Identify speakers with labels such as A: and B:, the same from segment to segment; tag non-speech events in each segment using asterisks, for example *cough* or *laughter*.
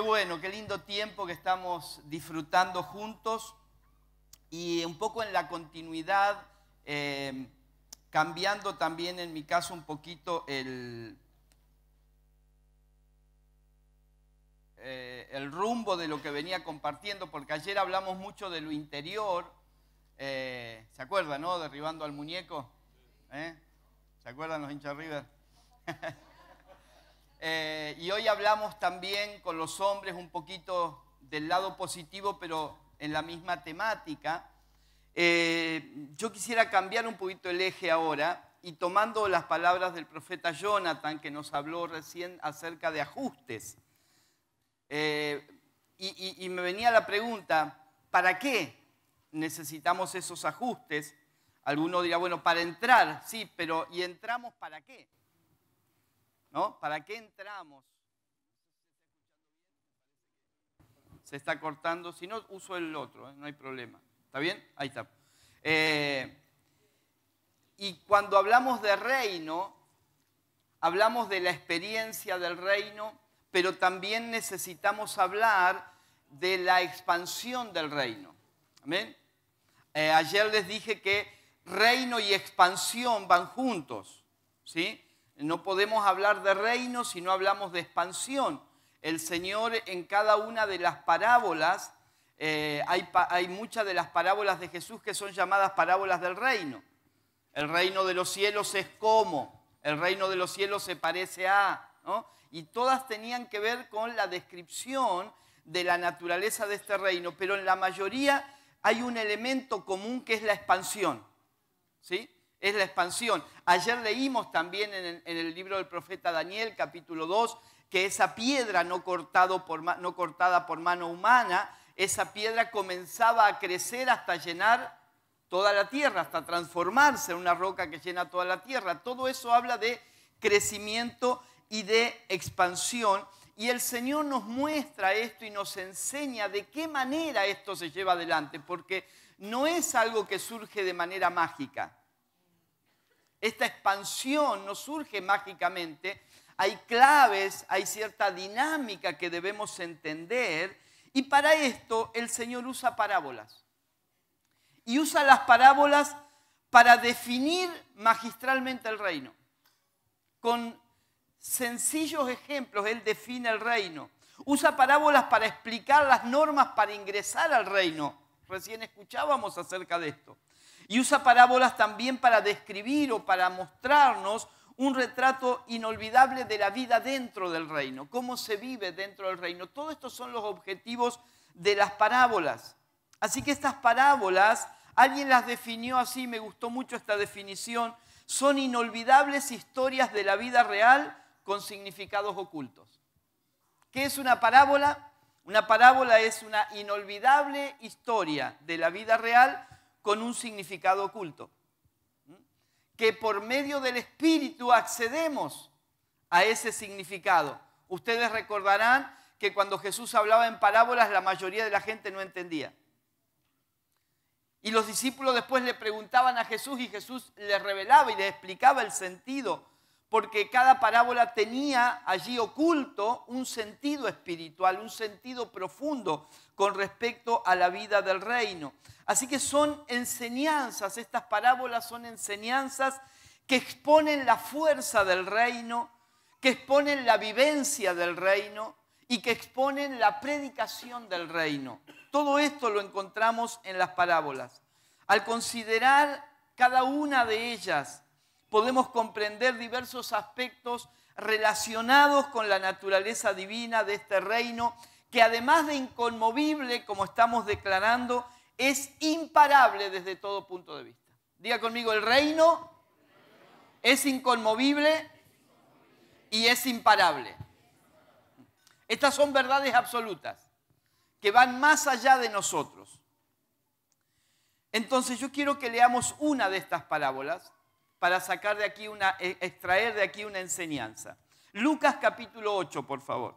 A: bueno, qué lindo tiempo que estamos disfrutando juntos y un poco en la continuidad, eh, cambiando también en mi caso un poquito el, eh, el rumbo de lo que venía compartiendo, porque ayer hablamos mucho de lo interior, eh, ¿se acuerdan, no? Derribando al muñeco. ¿Se acuerdan los hinchas River? *laughs* Eh, y hoy hablamos también con los hombres un poquito del lado positivo, pero en la misma temática. Eh, yo quisiera cambiar un poquito el eje ahora y tomando las palabras del profeta Jonathan, que nos habló recién acerca de ajustes. Eh, y, y me venía la pregunta, ¿para qué necesitamos esos ajustes? Alguno dirá, bueno, para entrar, sí, pero ¿y entramos para qué? ¿No? ¿Para qué entramos? Se está cortando. Si no, uso el otro, ¿eh? no hay problema. ¿Está bien? Ahí está. Eh, y cuando hablamos de reino, hablamos de la experiencia del reino, pero también necesitamos hablar de la expansión del reino. ¿Amén? Eh, ayer les dije que reino y expansión van juntos. ¿Sí? No podemos hablar de reino si no hablamos de expansión. El Señor en cada una de las parábolas, eh, hay, hay muchas de las parábolas de Jesús que son llamadas parábolas del reino. El reino de los cielos es como, el reino de los cielos se parece a, ¿no? Y todas tenían que ver con la descripción de la naturaleza de este reino, pero en la mayoría hay un elemento común que es la expansión, ¿sí? es la expansión. Ayer leímos también en el, libro del profeta Daniel, capítulo 2, que esa piedra no, no cortada por mano humana, esa piedra comenzaba a crecer hasta llenar toda la tierra, hasta transformarse en una roca que llena toda la tierra. Todo eso habla de crecimiento y de expansión. Y el Señor nos muestra esto y nos enseña de qué manera esto se lleva adelante, porque no es algo que surge de manera mágica. Esta expansión no surge mágicamente. Hay claves, hay cierta dinámica que debemos entender. Y para esto el Señor usa parábolas. Y usa las parábolas para definir magistralmente el reino. Con sencillos ejemplos Él define el reino. Usa parábolas para explicar las normas para ingresar al reino. Recién escuchábamos acerca de esto. Y usa parábolas también para describir o para mostrarnos un retrato inolvidable de la vida dentro del reino, cómo se vive dentro del reino. Todos estos son los objetivos de las parábolas. Así que estas parábolas, alguien las definió así, me gustó mucho esta definición, son inolvidables historias de la vida real con significados ocultos. ¿Qué es una parábola? Una parábola es una inolvidable historia de la vida real con un significado oculto. Que por medio del Espíritu accedemos a ese significado. Ustedes recordarán que cuando Jesús hablaba en parábolas la mayoría de la gente no entendía. Y los discípulos después le preguntaban a Jesús y Jesús les revelaba y les explicaba el sentido porque cada parábola tenía allí oculto un sentido espiritual, un sentido profundo con respecto a la vida del reino. Así que son enseñanzas, estas parábolas son enseñanzas que exponen la fuerza del reino, que exponen la vivencia del reino y que exponen la predicación del reino. Todo esto lo encontramos en las parábolas. Al considerar cada una de ellas, podemos comprender diversos aspectos relacionados con la naturaleza divina de este reino, que además de inconmovible, como estamos declarando, es imparable desde todo punto de vista. Diga conmigo, el reino es inconmovible y es imparable. Estas son verdades absolutas que van más allá de nosotros. Entonces yo quiero que leamos una de estas parábolas para sacar de aquí una, e, extraer de aquí una enseñanza. Lucas capítulo 8, por favor.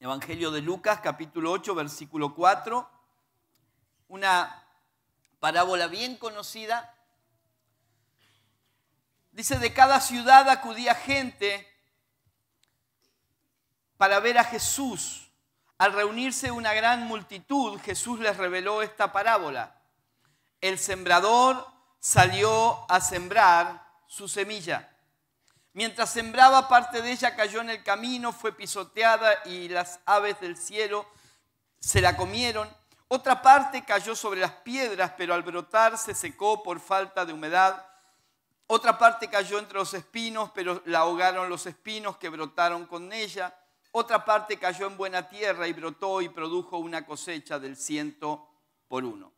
A: Evangelio de Lucas capítulo 8, versículo 4, una parábola bien conocida. Dice, de cada ciudad acudía gente para ver a Jesús al reunirse una gran multitud, Jesús les reveló esta parábola. El sembrador salió a sembrar su semilla. Mientras sembraba, parte de ella cayó en el camino, fue pisoteada y las aves del cielo se la comieron. Otra parte cayó sobre las piedras, pero al brotar se secó por falta de humedad. Otra parte cayó entre los espinos, pero la ahogaron los espinos que brotaron con ella. Otra parte cayó en buena tierra y brotó y produjo una cosecha del ciento por uno.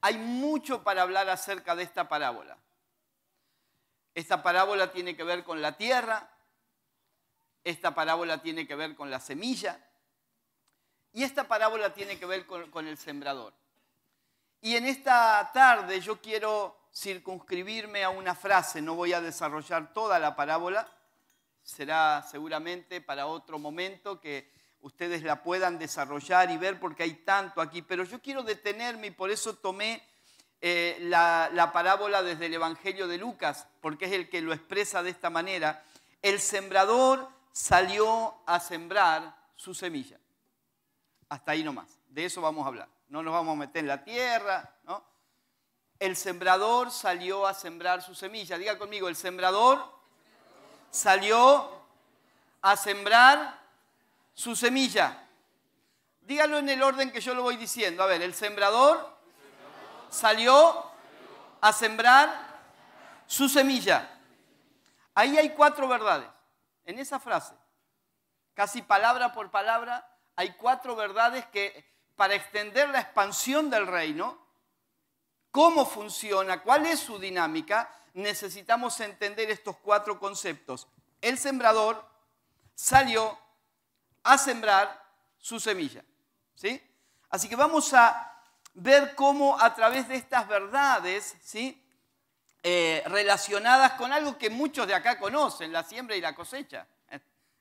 A: Hay mucho para hablar acerca de esta parábola. Esta parábola tiene que ver con la tierra, esta parábola tiene que ver con la semilla y esta parábola tiene que ver con, con el sembrador. Y en esta tarde yo quiero circunscribirme a una frase, no voy a desarrollar toda la parábola, será seguramente para otro momento que ustedes la puedan desarrollar y ver porque hay tanto aquí. Pero yo quiero detenerme y por eso tomé eh, la, parábola desde el Evangelio de Lucas, porque es el que lo expresa de esta manera. El sembrador salió a sembrar su semilla. Hasta ahí nomás. De eso vamos a hablar. No nos vamos a meter en la tierra, El sembrador salió a sembrar su semilla. Diga conmigo, el sembrador salió a sembrar su semilla. Dígalo en el orden que yo lo voy diciendo. A ver, el sembrador salió a sembrar su semilla. Ahí hay cuatro verdades. En esa frase, casi palabra por palabra, hay cuatro verdades que para extender la expansión del reino, cómo funciona, cuál es su dinámica, necesitamos entender estos cuatro conceptos. El sembrador salió a sembrar su semilla. ¿sí? Así que vamos a ver cómo a través de estas verdades ¿sí? Eh, relacionadas con algo que muchos de acá conocen, la siembra y la cosecha.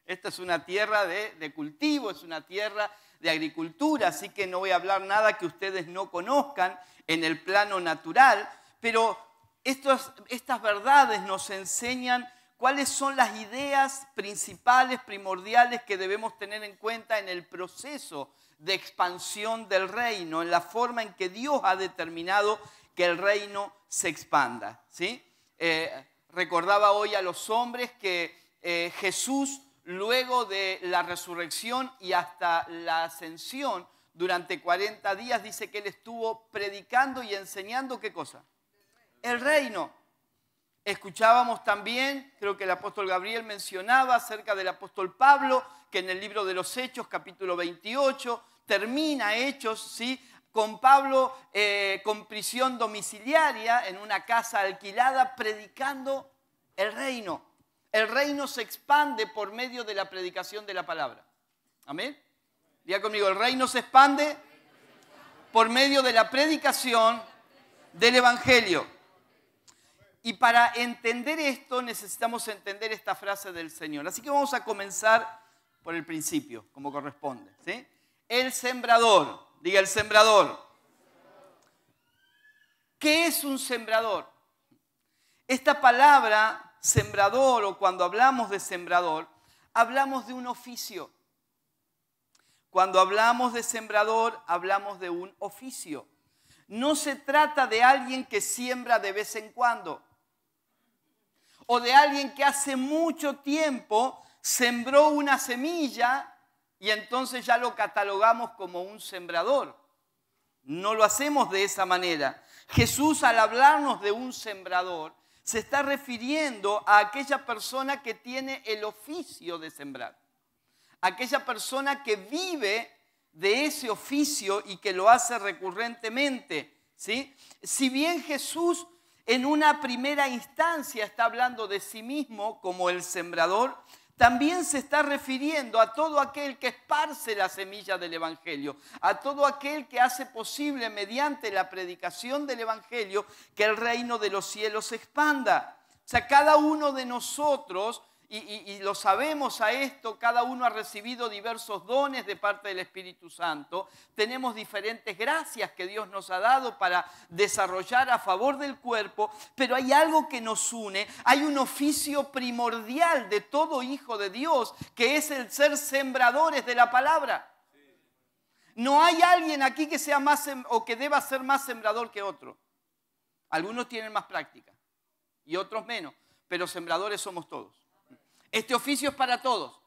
A: Esta es una tierra de, de, cultivo, es una tierra de agricultura, así que no voy a hablar nada que ustedes no conozcan en el plano natural, pero estas verdades nos enseñan cuáles son las ideas principales, primordiales que debemos tener en cuenta en el proceso de expansión del reino, en la forma en que Dios ha determinado que el reino se expanda. ¿sí? Eh, recordaba hoy a los hombres que eh, Jesús, luego de la resurrección y hasta la ascensión, durante 40 días dice que él estuvo predicando y enseñando qué cosa? el reino. Escuchábamos también, creo que el apóstol Gabriel mencionaba acerca del apóstol Pablo, que en el libro de los Hechos, capítulo 28, termina Hechos, ¿sí? Con Pablo eh, con prisión domiciliaria en una casa alquilada, predicando el reino. El reino se expande por medio de la predicación de la palabra. Amén. Diga conmigo, el reino se expande por medio de la predicación del Evangelio. Y para entender esto necesitamos entender esta frase del Señor. Así que vamos a comenzar por el principio, como corresponde. El sembrador, diga el sembrador. ¿Qué es un sembrador? Esta palabra sembrador o cuando hablamos de sembrador, hablamos de un oficio. Cuando hablamos de sembrador, hablamos de un oficio. No se trata de alguien que siembra de vez en cuando o de alguien que hace mucho tiempo sembró una semilla y entonces ya lo catalogamos como un sembrador. No lo hacemos de esa manera. Jesús al hablarnos de un sembrador se está refiriendo a aquella persona que tiene el oficio de sembrar, aquella persona que vive de ese oficio y que lo hace recurrentemente. Si bien Jesús en una primera instancia está hablando de sí mismo como el sembrador, también se está refiriendo a todo aquel que esparce la semilla del Evangelio, a todo aquel que hace posible mediante la predicación del Evangelio que el reino de los cielos se expanda. O sea, cada uno de nosotros y, lo sabemos a esto, cada uno ha recibido diversos dones de parte del Espíritu Santo, tenemos diferentes gracias que Dios nos ha dado para desarrollar a favor del cuerpo, pero hay algo que nos une, hay un oficio primordial de todo hijo de Dios, que es el ser sembradores de la palabra. No hay alguien aquí que sea más o que deba ser más sembrador que otro. Algunos tienen más práctica y otros menos, pero sembradores somos todos. Este oficio es para todos.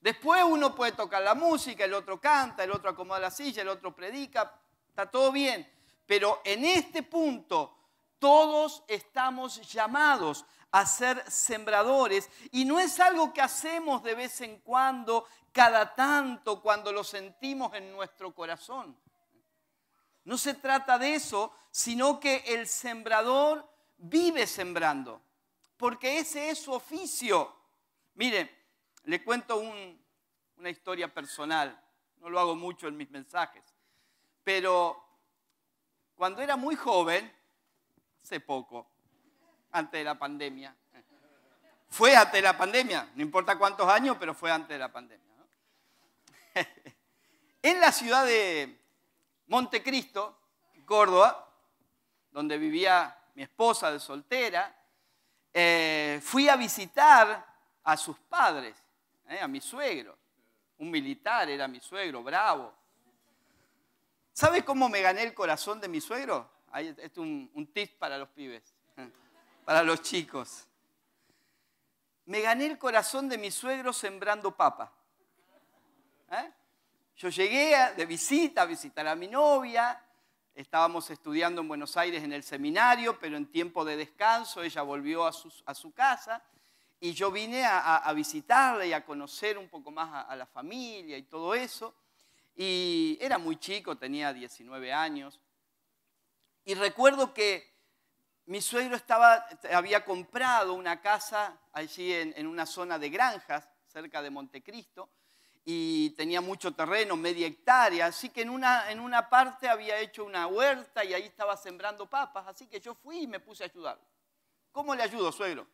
A: Después uno puede tocar la música, el otro canta, el otro acomoda la silla, el otro predica, está todo bien. Pero en este punto todos estamos llamados a ser sembradores y no es algo que hacemos de vez en cuando, cada tanto, cuando lo sentimos en nuestro corazón. No se trata de eso, sino que el sembrador vive sembrando, porque ese es su oficio. Mire, le cuento una historia personal. No lo hago mucho en mis mensajes. Pero cuando era muy joven, hace poco, antes de la pandemia, fue antes de la pandemia, no importa cuántos años, pero fue antes de la pandemia. *laughs* en la ciudad de Montecristo, Córdoba, donde vivía mi esposa de soltera, eh, fui a visitar a sus padres, ¿eh? a mi suegro. Un militar era mi suegro, bravo. ¿Sabes cómo me gané el corazón de mi suegro? Este es un, tip para los pibes, ¿eh? para los chicos. Me gané el corazón de mi suegro sembrando papa. ¿eh? Yo llegué de visita a visitar a mi novia, estábamos estudiando en Buenos Aires en el seminario, pero en tiempo de descanso ella volvió a su casa y yo vine a, visitarla y a conocer un poco más a, la familia y todo eso. Y era muy chico, tenía 19 años. Y recuerdo que mi suegro había comprado una casa allí en, una zona de granjas, cerca de Montecristo, y tenía mucho terreno, media hectárea, así que en una, en una parte había hecho una huerta y ahí estaba sembrando papas, así que yo fui y me puse a ayudar. ¿Cómo le ayudo, suegro?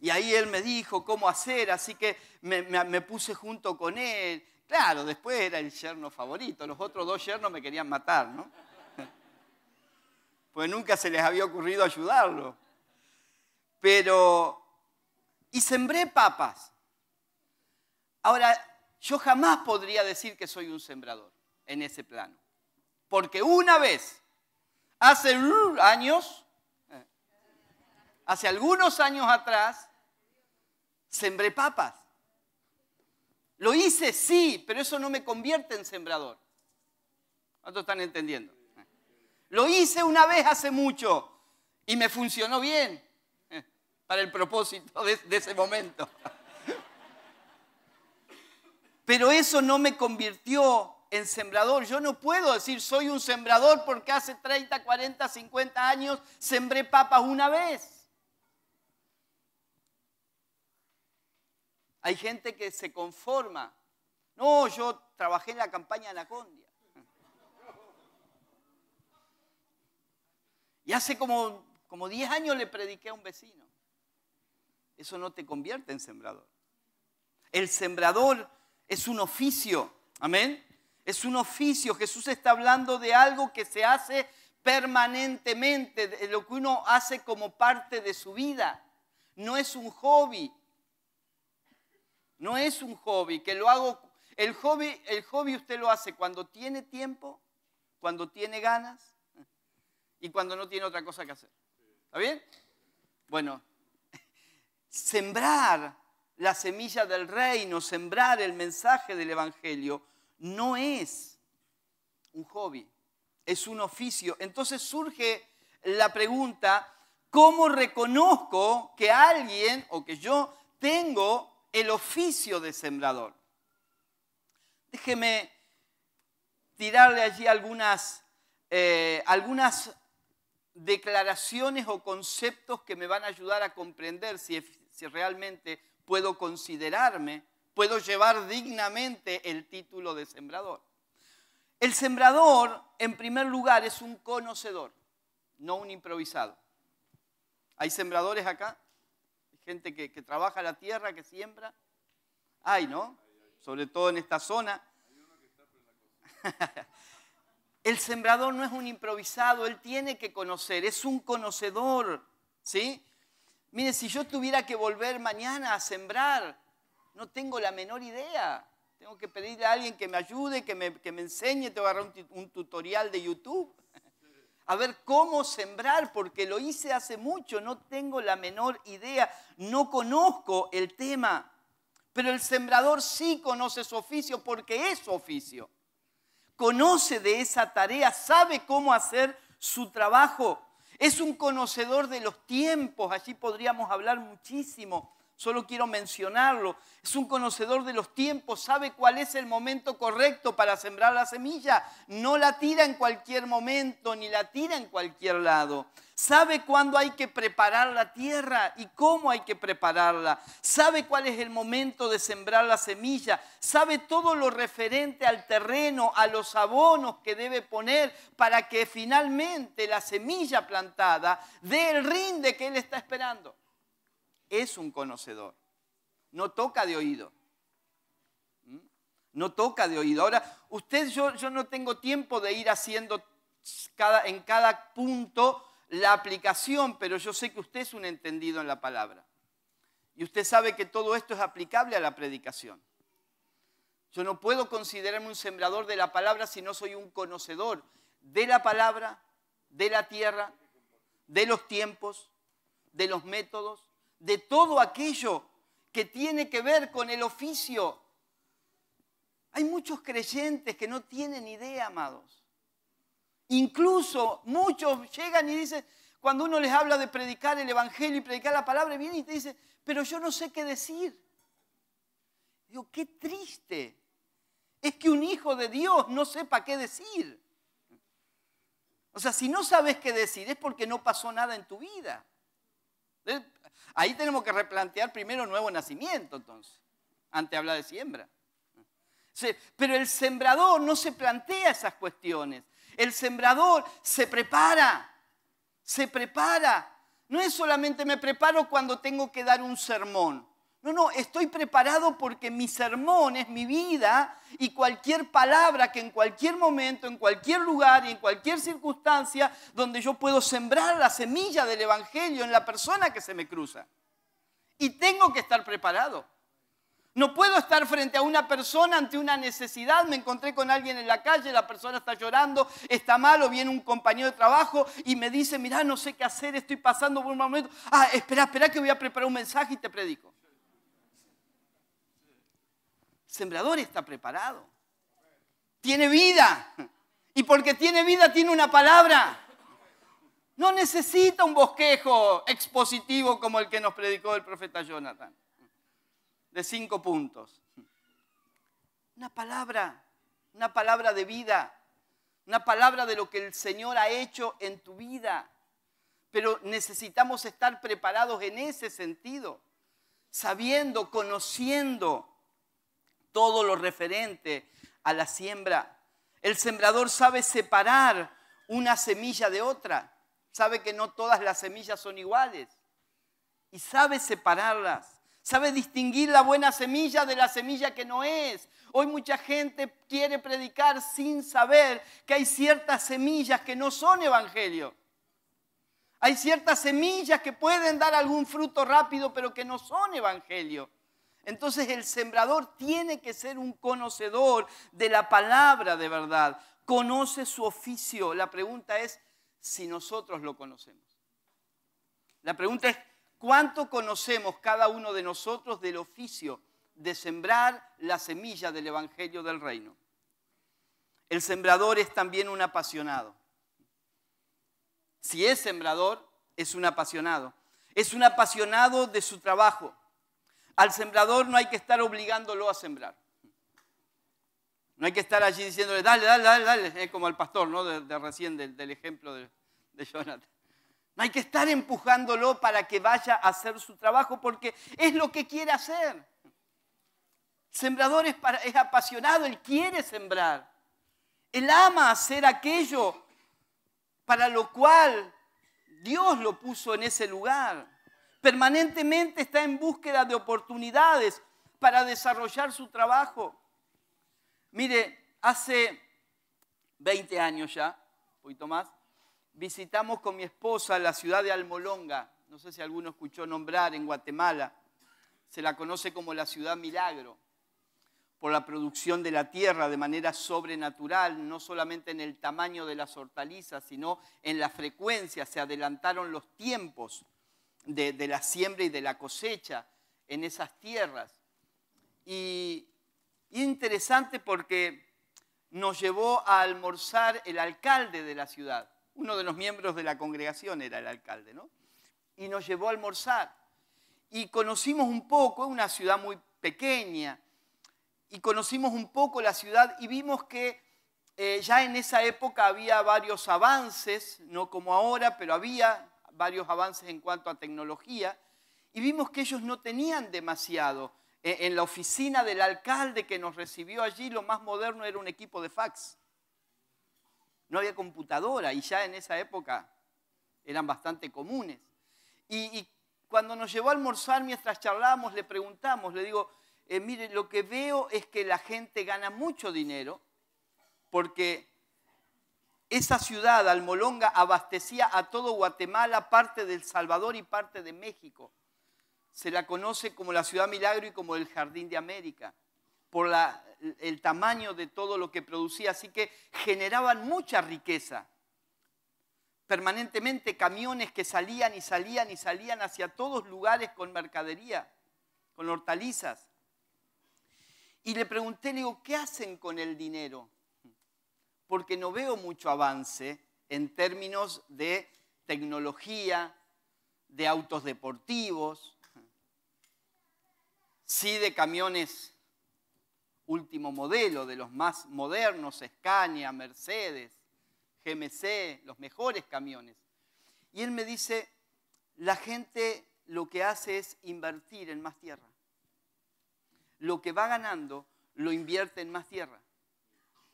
A: Y ahí él me dijo cómo hacer, así que me, puse junto con él. Claro, después era el yerno favorito, los otros dos yernos me querían matar, ¿no? *laughs* Pues nunca se les había ocurrido ayudarlo. Pero, y sembré papas. Ahora, yo jamás podría decir que soy un sembrador en ese plano. Porque una vez, hace uh, años, eh, hace algunos años atrás, sembré papas. Lo hice, sí, pero eso no me convierte en sembrador. ¿Cuántos están entendiendo? Lo hice una vez hace mucho y me funcionó bien eh, para el propósito de, de ese momento. Pero eso no me convirtió en sembrador. Yo no puedo decir soy un sembrador porque hace 30, 40, 50 años sembré papas una vez. Hay gente que se conforma. No, yo trabajé en la campaña de condia Y hace como, como 10 años le prediqué a un vecino. Eso no te convierte en sembrador. El sembrador es un oficio. Amén. Es un oficio. Jesús está hablando de algo que se hace permanentemente, de lo que uno hace como parte de su vida. No es un hobby, no es un hobby, que lo hago... El hobby, el hobby usted lo hace cuando tiene tiempo, cuando tiene ganas y cuando no tiene otra cosa que hacer. ¿Está bien? Bueno, sembrar la semilla del reino, sembrar el mensaje del Evangelio, no es un hobby, es un oficio. Entonces surge la pregunta, ¿cómo reconozco que alguien o que yo tengo el oficio de sembrador. Déjeme tirarle allí algunas, eh, algunas declaraciones o conceptos que me van a ayudar a comprender si, si realmente puedo considerarme, puedo llevar dignamente el título de sembrador. El sembrador, en primer lugar, es un conocedor, no un improvisado. ¿Hay sembradores acá? gente que, trabaja la tierra, que siembra. Hay, ¿no? Sobre todo en esta zona. *laughs* El sembrador no es un improvisado, él tiene que conocer, es un conocedor, ¿sí? Mire, si yo tuviera que volver mañana a sembrar, no tengo la menor idea. Tengo que pedirle a alguien que me ayude, que me, enseñe, te voy a agarrar un, un tutorial de YouTube a ver cómo sembrar, porque lo hice hace mucho, no tengo la menor idea, no conozco el tema. Pero el sembrador sí conoce su oficio porque es su oficio. Conoce de esa tarea, sabe cómo hacer su trabajo. Es un conocedor de los tiempos, allí podríamos hablar muchísimo solo quiero mencionarlo. Es un conocedor de los tiempos, sabe cuál es el momento correcto para sembrar la semilla. No la tira en cualquier momento, ni la tira en cualquier lado. Sabe cuándo hay que preparar la tierra y cómo hay que prepararla. Sabe cuál es el momento de sembrar la semilla. Sabe todo lo referente al terreno, a los abonos que debe poner para que finalmente la semilla plantada dé el rinde que él está esperando es un conocedor. No toca de oído. ¿Mm? No toca de oído. Ahora, usted, yo, yo no tengo tiempo de ir haciendo cada, en cada punto la aplicación, pero yo sé que usted es un entendido en la palabra. Y usted sabe que todo esto es aplicable a la predicación. Yo no puedo considerarme un sembrador de la palabra si no soy un conocedor de la palabra, de la tierra, de los tiempos, de los métodos, de todo aquello que tiene que ver con el oficio. Hay muchos creyentes que no tienen idea, amados. Incluso muchos llegan y dicen, cuando uno les habla de predicar el Evangelio y predicar la palabra, viene y te dice, pero yo no sé qué decir. Digo, qué triste es que un hijo de Dios no sepa qué decir. O sea, si no sabes qué decir es porque no pasó nada en tu vida. Eh, ahí tenemos que replantear primero nuevo nacimiento, entonces, antes de hablar de siembra. Pero el sembrador no se plantea esas cuestiones. El sembrador se prepara, se prepara. No es solamente me preparo cuando tengo que dar un sermón. No, no, estoy preparado porque mi sermón es mi vida y cualquier palabra que en cualquier momento, en cualquier lugar y en cualquier circunstancia donde yo puedo sembrar la semilla del Evangelio en la persona que se me cruza. Y tengo que estar preparado. No puedo estar frente a una persona ante una necesidad, me encontré con alguien en la calle, la persona está llorando, está mal o viene un compañero de trabajo y me dice, mirá, no sé qué hacer, estoy pasando por un momento. Ah, espera, espera que voy a preparar un mensaje y te predico sembrador está preparado. Tiene vida. Y porque tiene vida tiene una palabra. No necesita un bosquejo expositivo como el que nos predicó el profeta Jonathan, de cinco puntos. Una palabra, una palabra de vida, una palabra de lo que el Señor ha hecho en tu vida. Pero necesitamos estar preparados en ese sentido, sabiendo, conociendo todo lo referente a la siembra. El sembrador sabe separar una semilla de otra, sabe que no todas las semillas son iguales y sabe separarlas, sabe distinguir la buena semilla de la semilla que no es. Hoy mucha gente quiere predicar sin saber que hay ciertas semillas que no son evangelio. Hay ciertas semillas que pueden dar algún fruto rápido, pero que no son evangelio. Entonces el sembrador tiene que ser un conocedor de la palabra de verdad. Conoce su oficio. La pregunta es si nosotros lo conocemos. La pregunta es cuánto conocemos cada uno de nosotros del oficio de sembrar la semilla del Evangelio del Reino. El sembrador es también un apasionado. Si es sembrador, es un apasionado. Es un apasionado de su trabajo. Al sembrador no hay que estar obligándolo a sembrar. No hay que estar allí diciéndole, dale, dale, dale, dale, es como al pastor, ¿no? De, recién, del, ejemplo de, Jonathan. No hay que estar empujándolo para que vaya a hacer su trabajo porque es lo que quiere hacer. Sembrador es apasionado, él quiere sembrar. Él ama hacer aquello para lo cual Dios lo puso en ese lugar. Permanentemente está en búsqueda de oportunidades para desarrollar su trabajo. Mire, hace 20 años ya, un poquito más, visitamos con mi esposa la ciudad de Almolonga. No sé si alguno escuchó nombrar en Guatemala. Se la conoce como la ciudad milagro por la producción de la tierra de manera sobrenatural, no solamente en el tamaño de las hortalizas, sino en la frecuencia, se adelantaron los tiempos de, la siembra y de la cosecha en esas tierras. Y interesante porque nos llevó a almorzar el alcalde de la ciudad. Uno de los miembros de la congregación era el alcalde, ¿no? Y nos llevó a almorzar. Y conocimos un poco, una ciudad muy pequeña, y conocimos un poco la ciudad y vimos que eh, ya en esa época había varios avances, no como ahora, pero había varios avances en cuanto a tecnología y vimos que ellos no tenían demasiado. E, en la oficina del alcalde que nos recibió allí, lo más moderno era un equipo de fax. No había computadora y ya en esa época eran bastante comunes. Y, cuando nos llevó a almorzar, mientras charlábamos, le preguntamos, le digo, eh, mire, lo que veo es que la gente gana mucho dinero porque esa ciudad, Almolonga, abastecía a todo Guatemala, parte del Salvador y parte de México. Se la conoce como la ciudad milagro y como el jardín de América, por el tamaño de todo lo que producía. Así que generaban mucha riqueza. Permanentemente camiones que salían y salían y salían hacia todos lugares con mercadería, con hortalizas. Y le pregunté, le digo, ¿qué hacen con el dinero? porque no veo mucho avance en términos de tecnología, de autos deportivos, sí de camiones último modelo, de los más modernos, Scania, Mercedes, GMC, los mejores camiones. Y él me dice, la gente lo que hace es invertir en más tierra. Lo que va ganando lo invierte en más tierra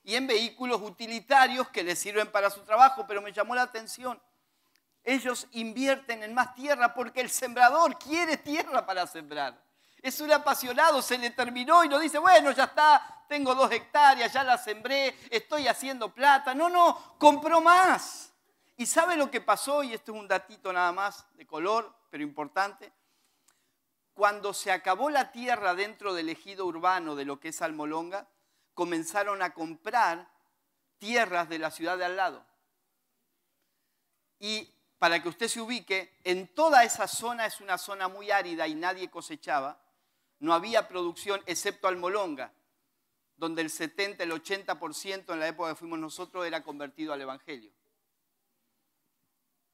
A: y en vehículos utilitarios que les sirven para su trabajo, pero me llamó la atención. Ellos invierten en más tierra porque el sembrador quiere tierra para sembrar. Es un apasionado, se le terminó y no dice, bueno, ya está, tengo dos hectáreas, ya la sembré, estoy haciendo plata. No, no, compró más. ¿Y sabe lo que pasó? Y esto es un datito nada más de color, pero importante. Cuando se acabó la tierra dentro del ejido urbano de lo que es Almolonga, comenzaron a comprar tierras de la ciudad de al lado. Y para que usted se ubique, en toda esa zona es una zona muy árida y nadie cosechaba. No había producción excepto Almolonga, donde el 70, el 80% en la época que fuimos nosotros era convertido al Evangelio.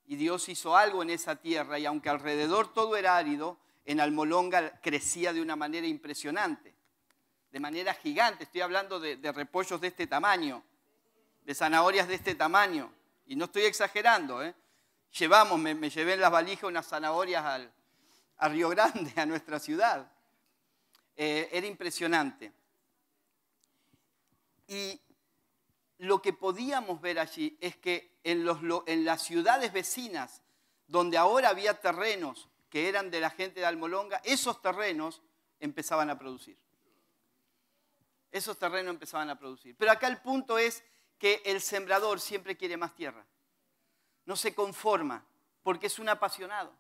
A: Y Dios hizo algo en esa tierra y aunque alrededor todo era árido, en Almolonga crecía de una manera impresionante de manera gigante. Estoy hablando de, repollos de este tamaño, de zanahorias de este tamaño. Y no estoy exagerando. ¿eh? Llevamos, me, llevé en las valijas unas zanahorias al, a Río Grande, *laughs* a nuestra ciudad. Eh, era impresionante. Y lo que podíamos ver allí es que en, en las ciudades vecinas, donde ahora había terrenos que eran de la gente de Almolonga, esos terrenos empezaban a producir esos terrenos empezaban a producir. Pero acá el punto es que el sembrador siempre quiere más tierra. No se conforma porque es un apasionado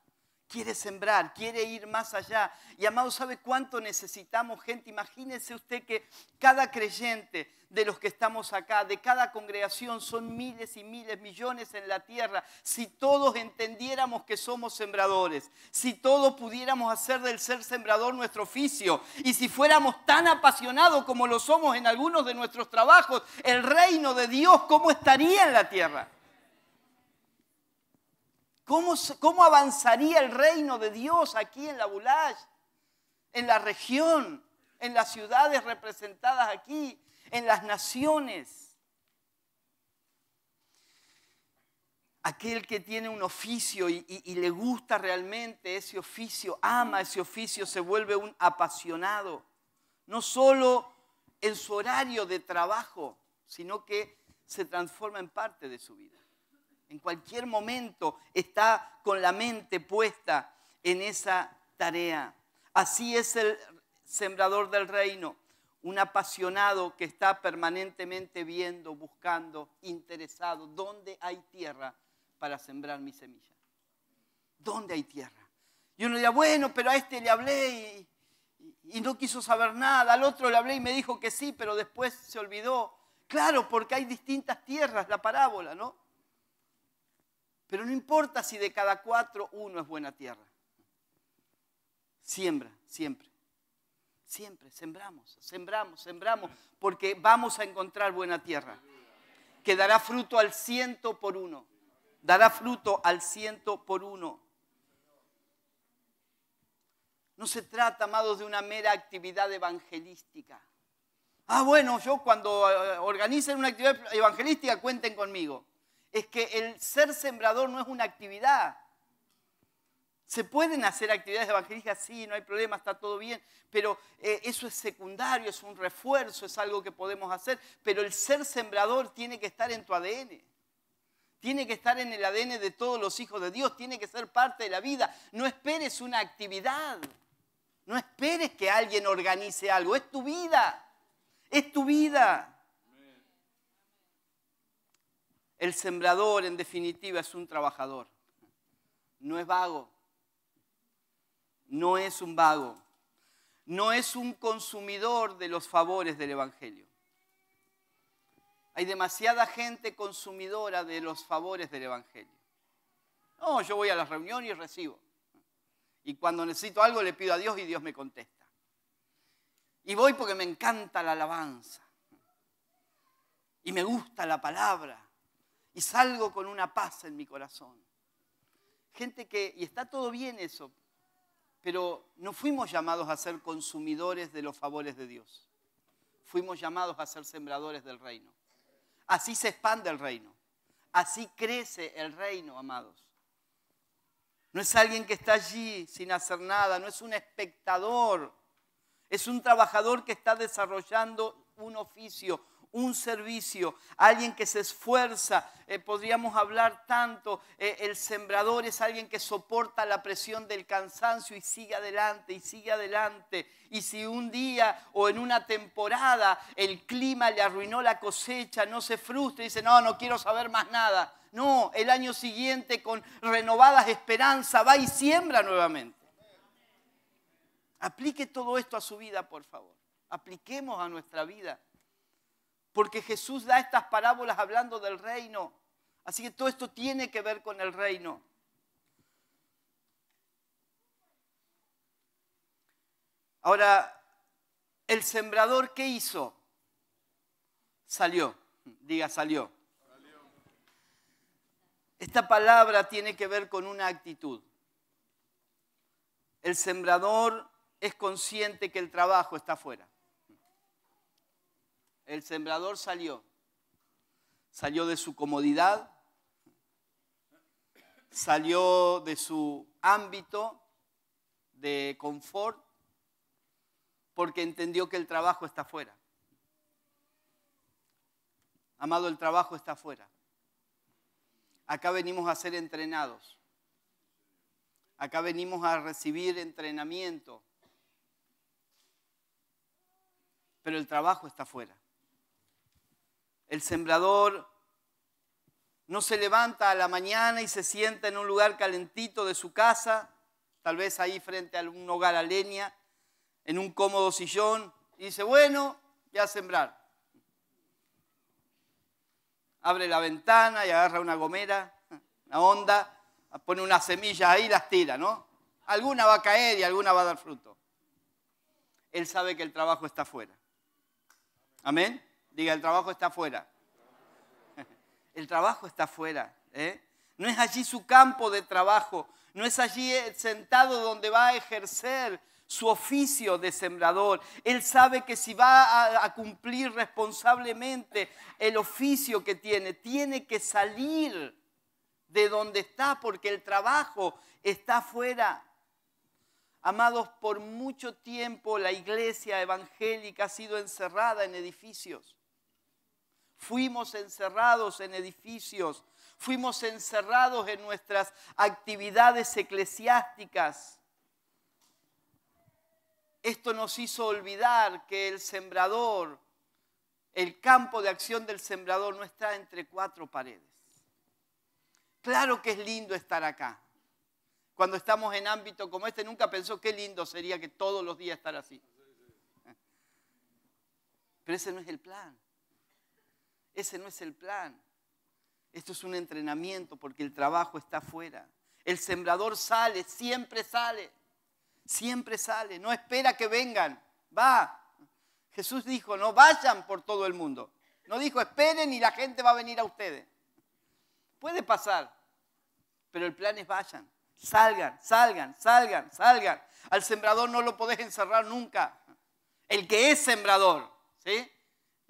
A: quiere sembrar, quiere ir más allá. Y amado, ¿sabe cuánto necesitamos gente? Imagínese usted que cada creyente de los que estamos acá, de cada congregación, son miles y miles, millones en la tierra. Si todos entendiéramos que somos sembradores, si todos pudiéramos hacer del ser sembrador nuestro oficio, y si fuéramos tan apasionados como lo somos en algunos de nuestros trabajos, el reino de Dios, ¿cómo estaría en la tierra? ¿Cómo, avanzaría el reino de Dios aquí en la Bulaj, en la región, en las ciudades representadas aquí, en las naciones? Aquel que tiene un oficio y le gusta realmente ese oficio, ama ese oficio, se vuelve un apasionado, no solo en su horario de trabajo, sino que se transforma en parte de su vida. En cualquier momento está con la mente puesta en esa tarea. Así es el sembrador del reino, un apasionado que está permanentemente viendo, buscando, interesado, ¿dónde hay tierra para sembrar mi semilla? ¿Dónde hay tierra? Y uno dirá, bueno, pero a este le hablé y, y no quiso saber nada, al otro le hablé y me dijo que sí, pero después se olvidó. Claro, porque hay distintas tierras, la parábola, ¿no? Pero no importa si de cada cuatro uno es buena tierra. Siembra, siempre. Siempre, sembramos, sembramos, sembramos, porque vamos a encontrar buena tierra, que dará fruto al ciento por uno, dará fruto al ciento por uno. No se trata, amados, de una mera actividad evangelística. Ah, bueno, yo cuando eh, organicen una actividad evangelística, cuenten conmigo es que el ser sembrador no es una actividad. Se pueden hacer actividades evangelísticas, sí, no hay problema, está todo bien, pero eh, eso es secundario, es un refuerzo, es algo que podemos hacer, pero el ser sembrador tiene que estar en tu ADN. Tiene que estar en el ADN de todos los hijos de Dios, tiene que ser parte de la vida. No esperes una actividad, no esperes que alguien organice algo, es tu vida, es tu vida. El sembrador, en definitiva, es un trabajador. No es vago. No es un vago. No es un consumidor de los favores del Evangelio. Hay demasiada gente consumidora de los favores del Evangelio. No, yo voy a las reuniones y recibo. Y cuando necesito algo le pido a Dios y Dios me contesta. Y voy porque me encanta la alabanza. Y me gusta la palabra y salgo con una paz en mi corazón. Gente que, y está todo bien eso, pero no fuimos llamados a ser consumidores de los favores de Dios. Fuimos llamados a ser sembradores del reino. Así se expande el reino. Así crece el reino, amados. No es alguien que está allí sin hacer nada, no es un espectador. Es un trabajador que está desarrollando un oficio, un servicio, alguien que se esfuerza. Eh, podríamos hablar tanto, eh, el sembrador es alguien que soporta la presión del cansancio y sigue adelante y sigue adelante. Y si un día o en una temporada el clima le arruinó la cosecha, no se frustra y dice, no, no quiero saber más nada. No, el año siguiente con renovadas esperanzas va y siembra nuevamente. Aplique todo esto a su vida, por favor. Apliquemos a nuestra vida porque Jesús da estas parábolas hablando del reino. Así que todo esto tiene que ver con el reino. Ahora, el sembrador, ¿qué hizo? Salió, diga, salió. Esta palabra tiene que ver con una actitud. El sembrador es consciente que el trabajo está afuera. El sembrador salió. Salió de su comodidad, salió de su ámbito de confort porque entendió que el trabajo está afuera. Amado, el trabajo está afuera. Acá venimos a ser entrenados. Acá venimos a recibir entrenamiento. Pero el trabajo está afuera. El sembrador no se levanta a la mañana y se sienta en un lugar calentito de su casa, tal vez ahí frente a un hogar a leña, en un cómodo sillón, y dice, bueno, ya a sembrar. Abre la ventana y agarra una gomera, una onda, pone unas semillas ahí y las tira, ¿no? Alguna va a caer y alguna va a dar fruto. Él sabe que el trabajo está afuera. Amén. Diga, el trabajo está afuera. *laughs* El trabajo está afuera. ¿eh? No es allí su campo de trabajo. No es allí eh, sentado donde va a ejercer su oficio de sembrador. Él sabe que si va a, a cumplir responsablemente el oficio que tiene, tiene que salir de donde está porque el trabajo está afuera. Amados, por mucho tiempo la iglesia evangélica ha sido encerrada en edificios. Fuimos encerrados en edificios, fuimos encerrados en nuestras actividades eclesiásticas. Esto nos hizo olvidar que el sembrador, el campo de acción del sembrador no está entre cuatro paredes. Claro que es lindo estar acá. Cuando estamos en ámbito como este, nunca pensó qué lindo sería que todos los días estar así. Pero ese no es el plan. Ese no es el plan. Esto es un entrenamiento porque el trabajo está afuera. El sembrador sale, siempre sale, siempre sale. No espera que vengan, va. Jesús dijo, no vayan por todo el mundo. No dijo, esperen y la gente va a venir a ustedes. Puede pasar, pero el plan es vayan. Salgan, salgan, salgan, salgan. Al sembrador no lo podés encerrar nunca. El que es sembrador, ¿sí?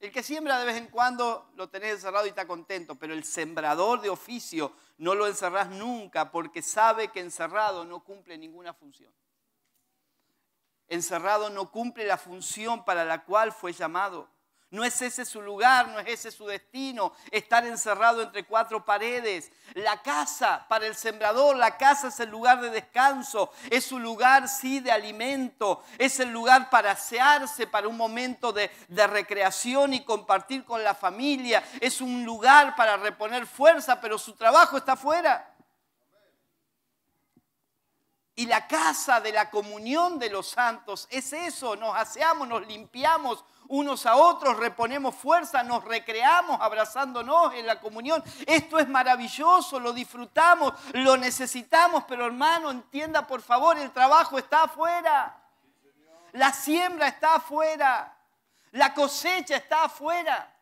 A: El que siembra de vez en cuando lo tenés encerrado y está contento, pero el sembrador de oficio no lo encerrás nunca porque sabe que encerrado no cumple ninguna función. Encerrado no cumple la función para la cual fue llamado. No es ese su lugar, no es ese su destino, estar encerrado entre cuatro paredes. La casa para el sembrador, la casa es el lugar de descanso, es su lugar sí de alimento, es el lugar para asearse, para un momento de, de recreación y compartir con la familia, es un lugar para reponer fuerza, pero su trabajo está afuera. Y la casa de la comunión de los santos es eso, nos aseamos, nos limpiamos unos a otros, reponemos fuerza, nos recreamos abrazándonos en la comunión. Esto es maravilloso, lo disfrutamos, lo necesitamos, pero hermano, entienda por favor, el trabajo está afuera, la siembra está afuera, la cosecha está afuera,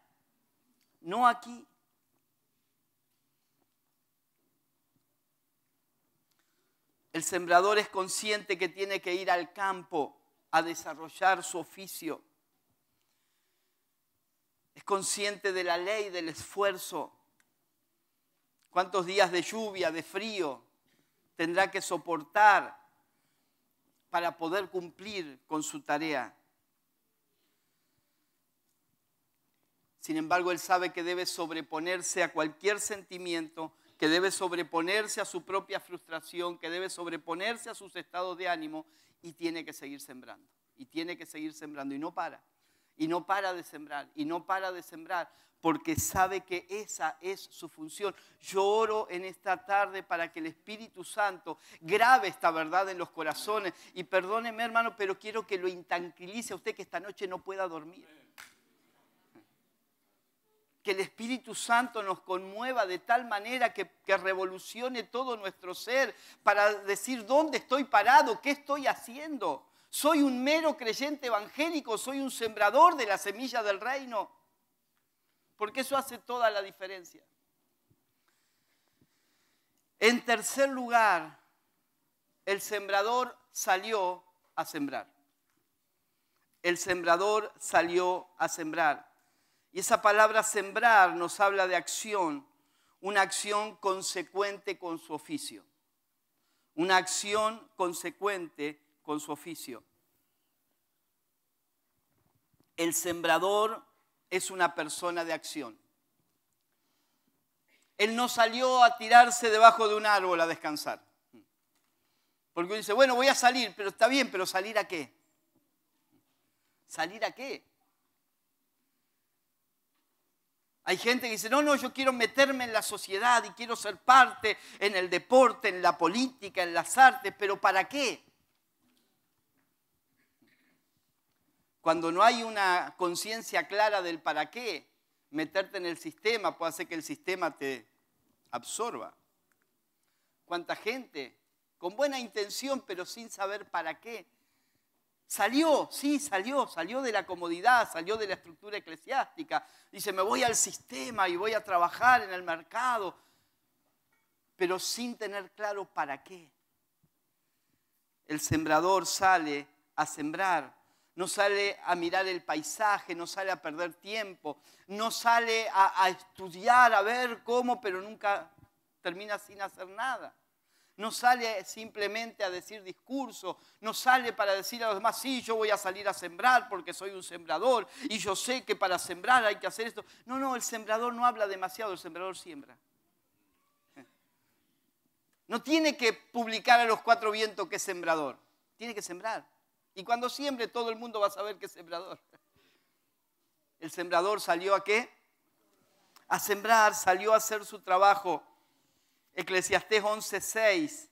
A: no aquí. El sembrador es consciente que tiene que ir al campo a desarrollar su oficio. Es consciente de la ley, del esfuerzo. ¿Cuántos días de lluvia, de frío tendrá que soportar para poder cumplir con su tarea? Sin embargo, él sabe que debe sobreponerse a cualquier sentimiento que debe sobreponerse a su propia frustración, que debe sobreponerse a sus estados de ánimo y tiene que seguir sembrando. Y tiene que seguir sembrando y no para. Y no para de sembrar, y no para de sembrar, porque sabe que esa es su función. Yo oro en esta tarde para que el Espíritu Santo grabe esta verdad en los corazones. Y perdóneme, hermano, pero quiero que lo intanquilice a usted que esta noche no pueda dormir que el Espíritu Santo nos conmueva de tal manera que, que, revolucione todo nuestro ser para decir dónde estoy parado, qué estoy haciendo. Soy un mero creyente evangélico, soy un sembrador de la semilla del reino. Porque eso hace toda la diferencia. En tercer lugar, el sembrador salió a sembrar. El sembrador salió a sembrar. Y esa palabra sembrar nos habla de acción, una acción consecuente con su oficio. Una acción consecuente con su oficio. El sembrador es una persona de acción. Él no salió a tirarse debajo de un árbol a descansar. Porque uno dice, bueno, voy a salir, pero está bien, pero salir a qué? ¿Salir a qué? Hay gente que dice, no, no, yo quiero meterme en la sociedad y quiero ser parte en el deporte, en la política, en las artes, pero ¿para qué? Cuando no hay una conciencia clara del para qué, meterte en el sistema puede hacer que el sistema te absorba. ¿Cuánta gente con buena intención pero sin saber para qué Salió, sí, salió, salió de la comodidad, salió de la estructura eclesiástica. Dice, me voy al sistema y voy a trabajar en el mercado, pero sin tener claro para qué. El sembrador sale a sembrar, no sale a mirar el paisaje, no sale a perder tiempo, no sale a, a estudiar, a ver cómo, pero nunca termina sin hacer nada no sale simplemente a decir discurso, no sale para decir a los demás, sí, yo voy a salir a sembrar porque soy un sembrador y yo sé que para sembrar hay que hacer esto. No, no, el sembrador no habla demasiado, el sembrador siembra. No tiene que publicar a los cuatro vientos que es sembrador, tiene que sembrar. Y cuando siembre todo el mundo va a saber que es sembrador. El sembrador salió a qué? A sembrar, salió a hacer su trabajo. Eclesiastés 11:6.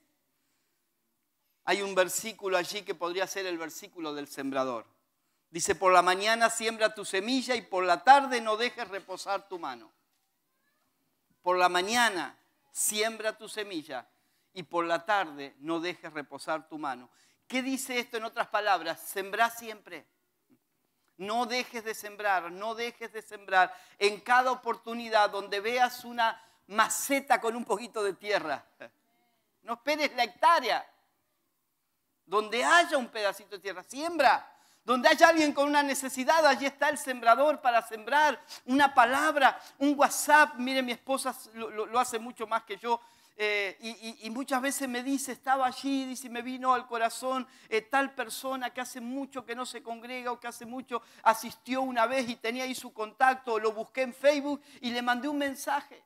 A: Hay un versículo allí que podría ser el versículo del sembrador. Dice, por la mañana siembra tu semilla y por la tarde no dejes reposar tu mano. Por la mañana siembra tu semilla y por la tarde no dejes reposar tu mano. ¿Qué dice esto en otras palabras? Sembra siempre. No dejes de sembrar, no dejes de sembrar. En cada oportunidad donde veas una maceta con un poquito de tierra. No esperes la hectárea. Donde haya un pedacito de tierra, siembra. Donde haya alguien con una necesidad, allí está el sembrador para sembrar una palabra, un WhatsApp. Mire, mi esposa lo, hace mucho más que yo. Eh, y, muchas veces me dice, estaba allí, dice, me vino al corazón eh, tal persona que hace mucho que no se congrega o que hace mucho asistió una vez y tenía ahí su contacto, lo busqué en Facebook y le mandé un mensaje.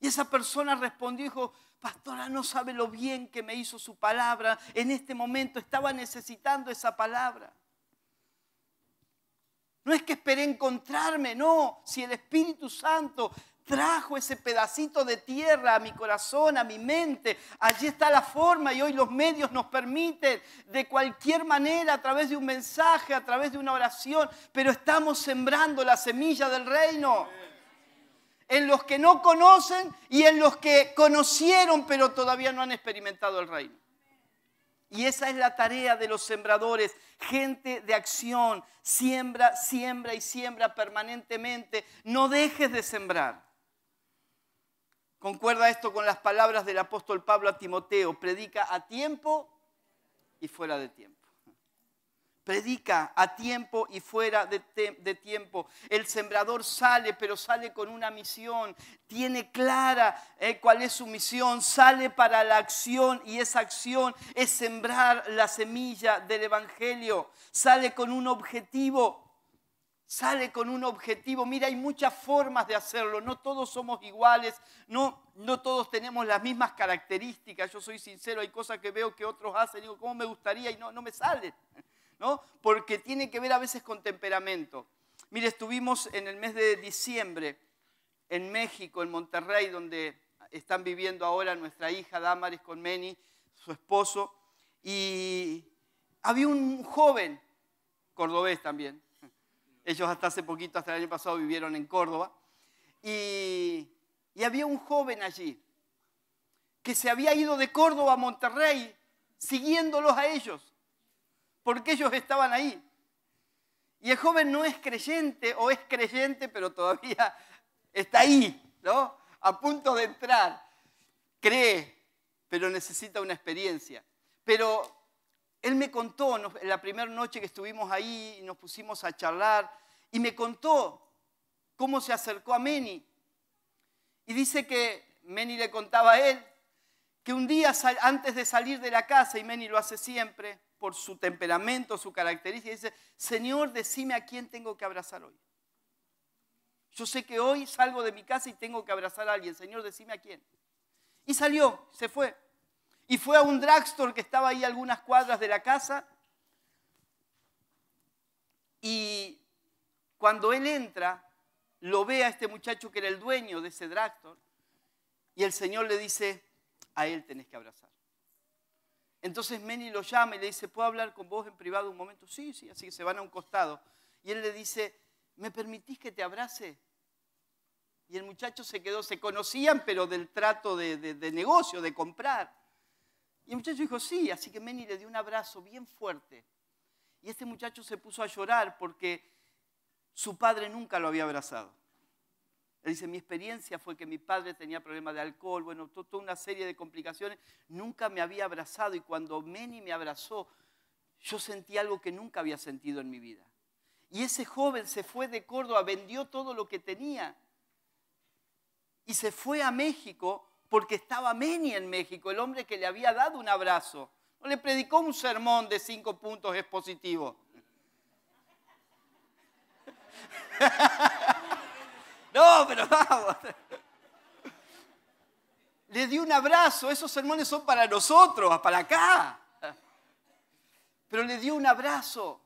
A: Y esa persona respondió y dijo, pastora, no sabe lo bien que me hizo su palabra. En este momento estaba necesitando esa palabra. No es que esperé encontrarme, no. Si el Espíritu Santo trajo ese pedacito de tierra a mi corazón, a mi mente, allí está la forma y hoy los medios nos permiten de cualquier manera, a través de un mensaje, a través de una oración, pero estamos sembrando la semilla del reino en los que no conocen y en los que conocieron pero todavía no han experimentado el reino. Y esa es la tarea de los sembradores, gente de acción, siembra, siembra y siembra permanentemente, no dejes de sembrar. Concuerda esto con las palabras del apóstol Pablo a Timoteo, predica a tiempo y fuera de tiempo predica a tiempo y fuera de, tiempo. El sembrador sale, pero sale con una misión, tiene clara eh, cuál es su misión, sale para la acción y esa acción es sembrar la semilla del Evangelio, sale con un objetivo. Sale con un objetivo. Mira, hay muchas formas de hacerlo. No todos somos iguales. No, no todos tenemos las mismas características. Yo soy sincero. Hay cosas que veo que otros hacen. Digo, ¿cómo me gustaría? Y no, no me sale. Porque tiene que ver a veces con temperamento. Mire, estuvimos en el mes de diciembre en México, en Monterrey, donde están viviendo ahora nuestra hija Damaris con Meni, su esposo, y había un joven cordobés también. Ellos hasta hace poquito, hasta el año pasado, vivieron en Córdoba. y había un joven allí que se había ido de Córdoba a Monterrey siguiéndolos a ellos porque ellos estaban ahí. Y el joven no es creyente o es creyente, pero todavía *laughs* está ahí, ¿no? A punto de entrar. Cree, pero necesita una experiencia. Pero él me contó, en la primera noche que estuvimos ahí, nos pusimos a charlar, y me contó cómo se acercó a Meni. Y dice que Meni le contaba a él que un día antes de salir de la casa, y Meni lo hace siempre, por su temperamento, su característica, dice, Señor, decime a quién tengo que abrazar hoy. Yo sé que hoy salgo de mi casa y tengo que abrazar a alguien. Señor, decime a quién. Y salió, se fue. Y fue a un drugstore que estaba ahí a algunas cuadras de la casa. Y cuando él entra, lo ve a este muchacho que era el dueño de ese drugstore. Y el Señor le dice, a él tenés que abrazar. Entonces Meni lo llama y le dice, ¿puedo hablar con vos en privado un momento? Sí, sí, así que se van a un costado. Y él le dice, ¿me permitís que te abrace? Y el muchacho se quedó, se conocían, pero del trato de, negocio, de comprar. Y el muchacho dijo, sí, así que Meni le dio un abrazo bien fuerte. Y este muchacho se puso a llorar porque su padre nunca lo había abrazado. Él dice, mi experiencia fue que mi padre tenía problemas de alcohol, bueno, toda una serie de complicaciones. Nunca me había abrazado y cuando Meni me abrazó, yo sentí algo que nunca había sentido en mi vida. Y ese joven se fue de Córdoba, vendió todo lo que tenía y se fue a México porque estaba Meni en México, el hombre que le había dado un abrazo. No le predicó un sermón de cinco puntos expositivos. *laughs* No, pero vamos. Le di un abrazo, esos sermones son para nosotros, para acá. Pero le dio un abrazo.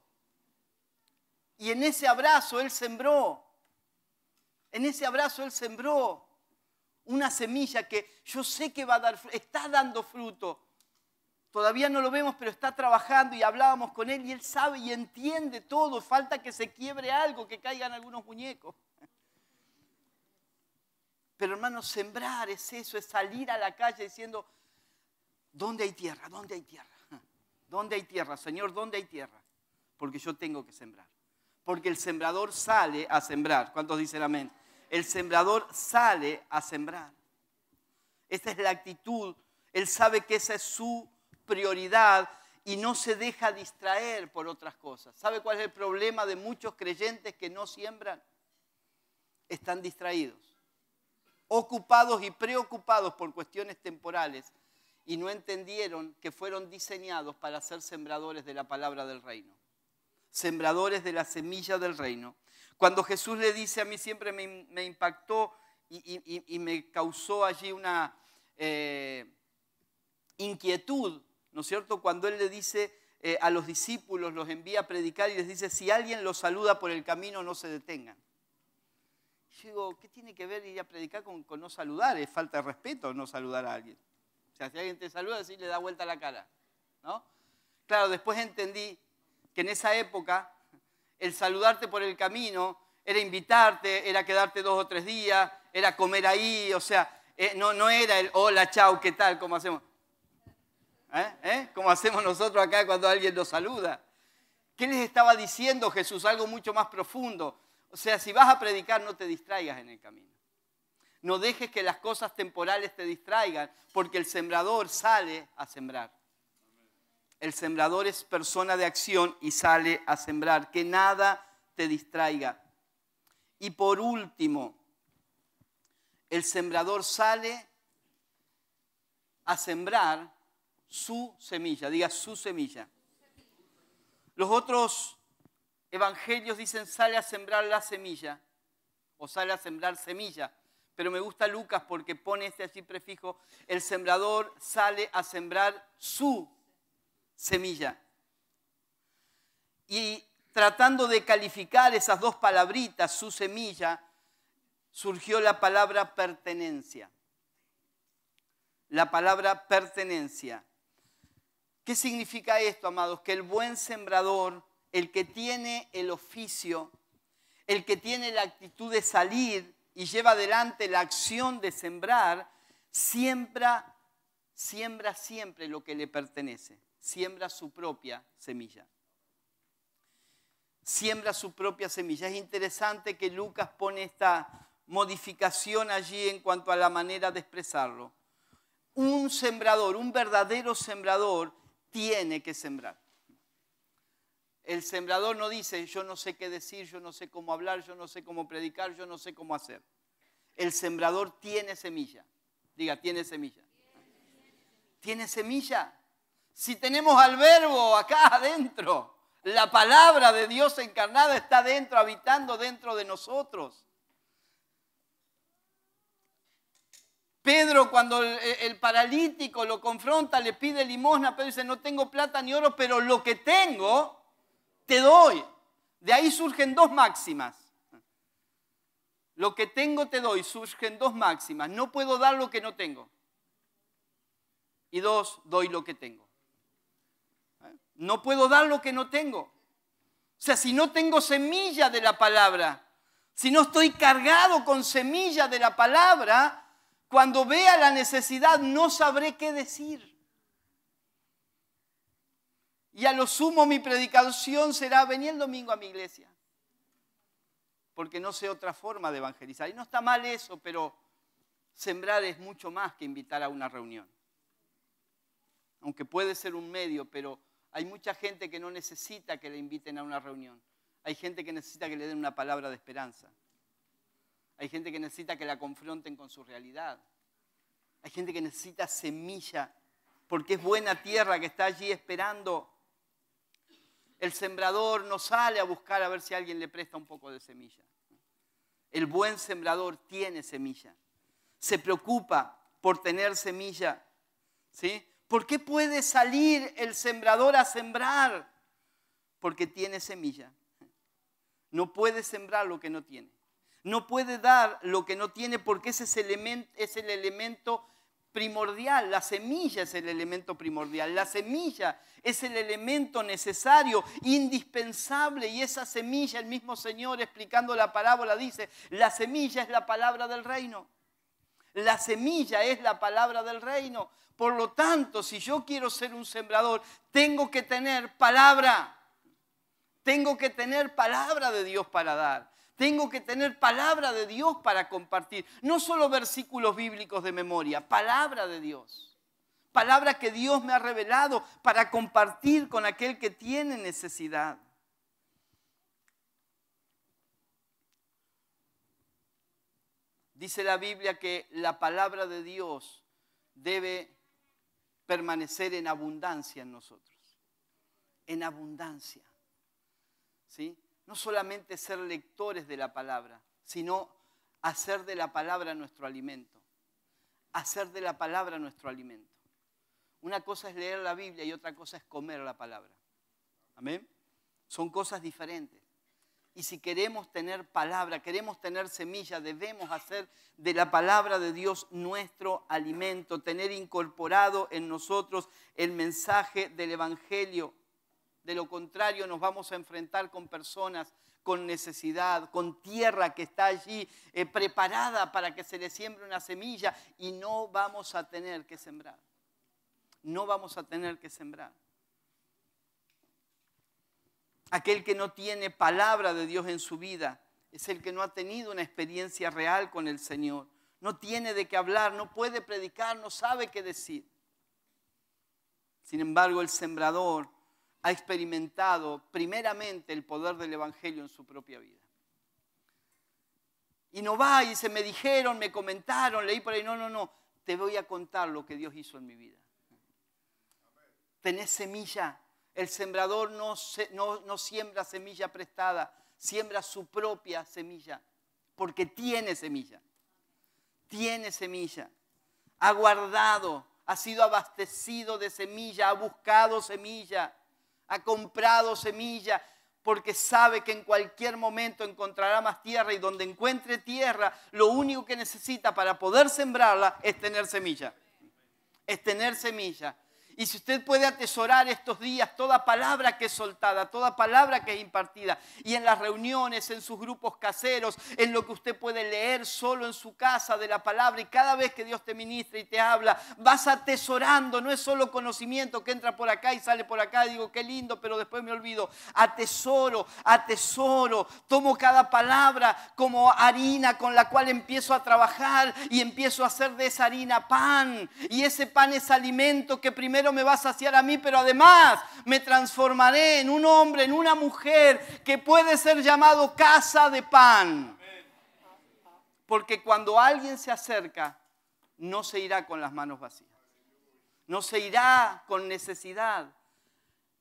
A: Y en ese abrazo él sembró. En ese abrazo él sembró una semilla que yo sé que va a dar, está dando fruto. Todavía no lo vemos, pero está trabajando y hablábamos con él y él sabe y entiende todo. Falta que se quiebre algo, que caigan algunos muñecos. Pero hermano, sembrar es eso, es salir a la calle diciendo, ¿dónde hay tierra? ¿Dónde hay tierra? *laughs* ¿Dónde hay tierra? Señor, ¿dónde hay tierra? Porque yo tengo que sembrar. Porque el sembrador sale a sembrar. ¿Cuántos dicen amén? El sembrador sale a sembrar. Esta es la actitud. Él sabe que esa es su prioridad y no se deja distraer por otras cosas. ¿Sabe cuál es el problema de muchos creyentes que no siembran? Están distraídos ocupados y preocupados por cuestiones temporales y no entendieron que fueron diseñados para ser sembradores de la palabra del reino, sembradores de la semilla del reino. Cuando Jesús le dice a mí siempre me, impactó y, me causó allí una eh, inquietud, ¿no es cierto? Cuando él le dice eh, a los discípulos, los envía a predicar y les dice, si alguien los saluda por el camino, no se detengan. Yo digo, ¿qué tiene que ver ir a predicar con, no saludar? Es falta de respeto no saludar a alguien. O sea, si alguien te saluda, así le da vuelta la cara. Claro, después entendí que en esa época el saludarte por el camino era invitarte, era quedarte dos o tres días, era comer ahí, o sea, eh, no, no era el hola, chao, ¿qué tal? ¿Cómo hacemos? ¿Eh? ¿Eh? Como hacemos nosotros acá cuando alguien nos saluda. ¿Qué les estaba diciendo Jesús? Algo mucho más profundo. O sea, si vas a predicar, no te distraigas en el camino. No dejes que las cosas temporales te distraigan, porque el sembrador sale a sembrar. El sembrador es persona de acción y sale a sembrar. Que nada te distraiga. Y por último, el sembrador sale a sembrar su semilla. Diga su semilla. Los otros evangelios dicen sale a sembrar la semilla o sale a sembrar semilla. Pero me gusta Lucas porque pone este así prefijo, el sembrador sale a sembrar su semilla. Y tratando de calificar esas dos palabritas, su semilla, surgió la palabra pertenencia. La palabra pertenencia. ¿Qué significa esto, amados? Que el buen sembrador el que tiene el oficio, el que tiene la actitud de salir y lleva adelante la acción de sembrar, siembra, siembra siempre lo que le pertenece, siembra su propia semilla. Siembra su propia semilla. Es interesante que Lucas pone esta modificación allí en cuanto a la manera de expresarlo. Un sembrador, un verdadero sembrador, tiene que sembrar. El sembrador no dice, yo no sé qué decir, yo no sé cómo hablar, yo no sé cómo predicar, yo no sé cómo hacer. El sembrador tiene semilla. Diga, tiene semilla. Tiene semilla. Si tenemos al verbo acá adentro, la palabra de Dios encarnada está dentro, habitando dentro de nosotros. Pedro cuando el, el, paralítico lo confronta, le pide limosna, Pedro dice, no tengo plata ni oro, pero lo que tengo, te doy. De ahí surgen dos máximas. Lo que tengo te doy, surgen dos máximas. No puedo dar lo que no tengo. Y dos, doy lo que tengo. No puedo dar lo que no tengo. O sea, si no tengo semilla de la palabra, si no estoy cargado con semilla de la palabra, cuando vea la necesidad no sabré qué decir. Y a lo sumo mi predicación será, venir el domingo a mi iglesia. Porque no sé otra forma de evangelizar. Y no está mal eso, pero sembrar es mucho más que invitar a una reunión. Aunque puede ser un medio, pero hay mucha gente que no necesita que le inviten a una reunión. Hay gente que necesita que le den una palabra de esperanza. Hay gente que necesita que la confronten con su realidad. Hay gente que necesita semilla, porque es buena tierra que está allí esperando el sembrador no sale a buscar a ver si alguien le presta un poco de semilla. El buen sembrador tiene semilla. Se preocupa por tener semilla. ¿Sí? ¿Por qué puede salir el sembrador a sembrar? Porque tiene semilla. No puede sembrar lo que no tiene. No puede dar lo que no tiene porque ese es, es el elemento primordial, la semilla es el elemento primordial, la semilla es el elemento necesario, indispensable, y esa semilla, el mismo Señor explicando la parábola dice, la semilla es la palabra del reino, la semilla es la palabra del reino, por lo tanto, si yo quiero ser un sembrador, tengo que tener palabra, tengo que tener palabra de Dios para dar. Tengo que tener palabra de Dios para compartir. No solo versículos bíblicos de memoria, palabra de Dios. Palabra que Dios me ha revelado para compartir con aquel que tiene necesidad. Dice la Biblia que la palabra de Dios debe permanecer en abundancia en nosotros. En abundancia. ¿Sí? no solamente ser lectores de la palabra, sino hacer de la palabra nuestro alimento. Hacer de la palabra nuestro alimento. Una cosa es leer la Biblia y otra cosa es comer la palabra. Amén. Son cosas diferentes. Y si queremos tener palabra, queremos tener semilla, debemos hacer de la palabra de Dios nuestro alimento, tener incorporado en nosotros el mensaje del Evangelio, de lo contrario nos vamos a enfrentar con personas con necesidad, con tierra que está allí eh, preparada para que se le siembre una semilla y no vamos a tener que sembrar. No vamos a tener que sembrar. Aquel que no tiene palabra de Dios en su vida es el que no ha tenido una experiencia real con el Señor. No tiene de qué hablar, no puede predicar, no sabe qué decir. Sin embargo, el sembrador ha experimentado primeramente el poder del Evangelio en su propia vida. Y no va, y se me dijeron, me comentaron, leí por ahí, no, no, no, te voy a contar lo que Dios hizo en mi vida. Tenés semilla, el sembrador no, no, no siembra semilla prestada, siembra su propia semilla, porque tiene semilla, tiene semilla, ha guardado, ha sido abastecido de semilla, ha buscado semilla ha comprado semilla porque sabe que en cualquier momento encontrará más tierra y donde encuentre tierra, lo único que necesita para poder sembrarla es tener semilla. Es tener semilla. Y si usted puede atesorar estos días toda palabra que es soltada, toda palabra que es impartida, y en las reuniones, en sus grupos caseros, en lo que usted puede leer solo en su casa de la palabra, y cada vez que Dios te ministra y te habla, vas atesorando, no es solo conocimiento que entra por acá y sale por acá, digo, qué lindo, pero después me olvido, atesoro, atesoro, tomo cada palabra como harina con la cual empiezo a trabajar y empiezo a hacer de esa harina pan, y ese pan es alimento que primero me va a saciar a mí, pero además me transformaré en un hombre, en una mujer que puede ser llamado casa de pan. Porque cuando alguien se acerca, no se irá con las manos vacías. No se irá con necesidad.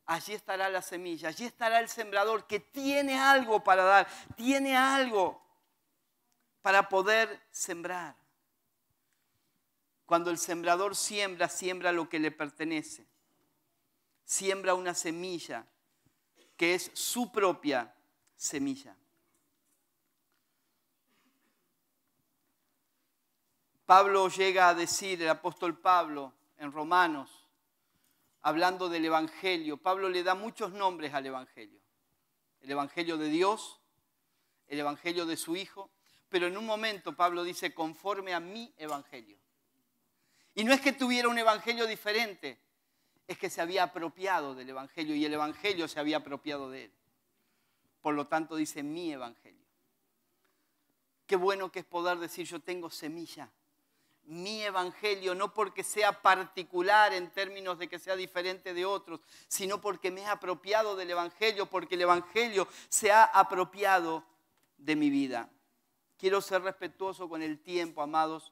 A: Allí estará la semilla, allí estará el sembrador que tiene algo para dar, tiene algo para poder sembrar. Cuando el sembrador siembra, siembra lo que le pertenece. Siembra una semilla que es su propia semilla. Pablo llega a decir, el apóstol Pablo, en Romanos, hablando del Evangelio, Pablo le da muchos nombres al Evangelio. El Evangelio de Dios, el Evangelio de su Hijo, pero en un momento Pablo dice, conforme a mi Evangelio. Y no es que tuviera un evangelio diferente, es que se había apropiado del evangelio y el evangelio se había apropiado de él. Por lo tanto dice mi evangelio. Qué bueno que es poder decir yo tengo semilla. Mi evangelio, no porque sea particular en términos de que sea diferente de otros, sino porque me he apropiado del evangelio, porque el evangelio se ha apropiado de mi vida. Quiero ser respetuoso con el tiempo, amados.